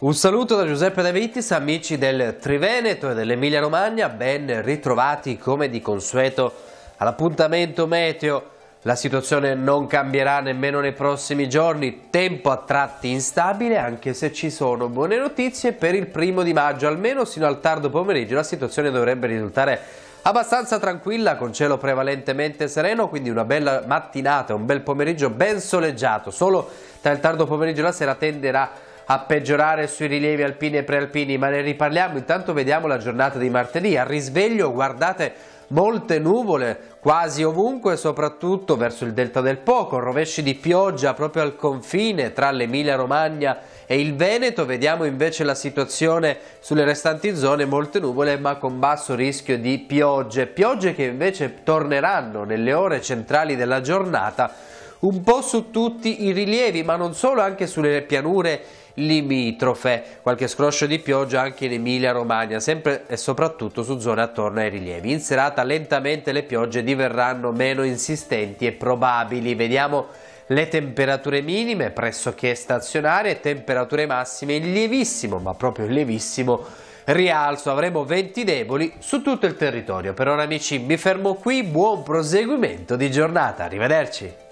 Un saluto da Giuseppe De Vittis, amici del Triveneto e dell'Emilia Romagna, ben ritrovati come di consueto all'appuntamento meteo. La situazione non cambierà nemmeno nei prossimi giorni, tempo a tratti instabile anche se ci sono buone notizie per il primo di maggio, almeno sino al tardo pomeriggio la situazione dovrebbe risultare abbastanza tranquilla con cielo prevalentemente sereno, quindi una bella mattinata, un bel pomeriggio ben soleggiato, solo tra il tardo pomeriggio e la sera tenderà a a peggiorare sui rilievi alpini e prealpini, ma ne riparliamo. Intanto vediamo la giornata di martedì. Al risveglio, guardate, molte nuvole quasi ovunque, soprattutto verso il delta del Po, con rovesci di pioggia proprio al confine tra l'Emilia Romagna e il Veneto. Vediamo invece la situazione sulle restanti zone, molte nuvole ma con basso rischio di piogge, piogge che invece torneranno nelle ore centrali della giornata un po' su tutti i rilievi, ma non solo, anche sulle pianure limitrofe, qualche scroscio di pioggia anche in Emilia Romagna, sempre e soprattutto su zone attorno ai rilievi. In serata lentamente le piogge diverranno meno insistenti e probabili. Vediamo le temperature minime pressoché stazionarie temperature massime in lievissimo, ma proprio in lievissimo rialzo. Avremo venti deboli su tutto il territorio. Per ora amici mi fermo qui, buon proseguimento di giornata, arrivederci!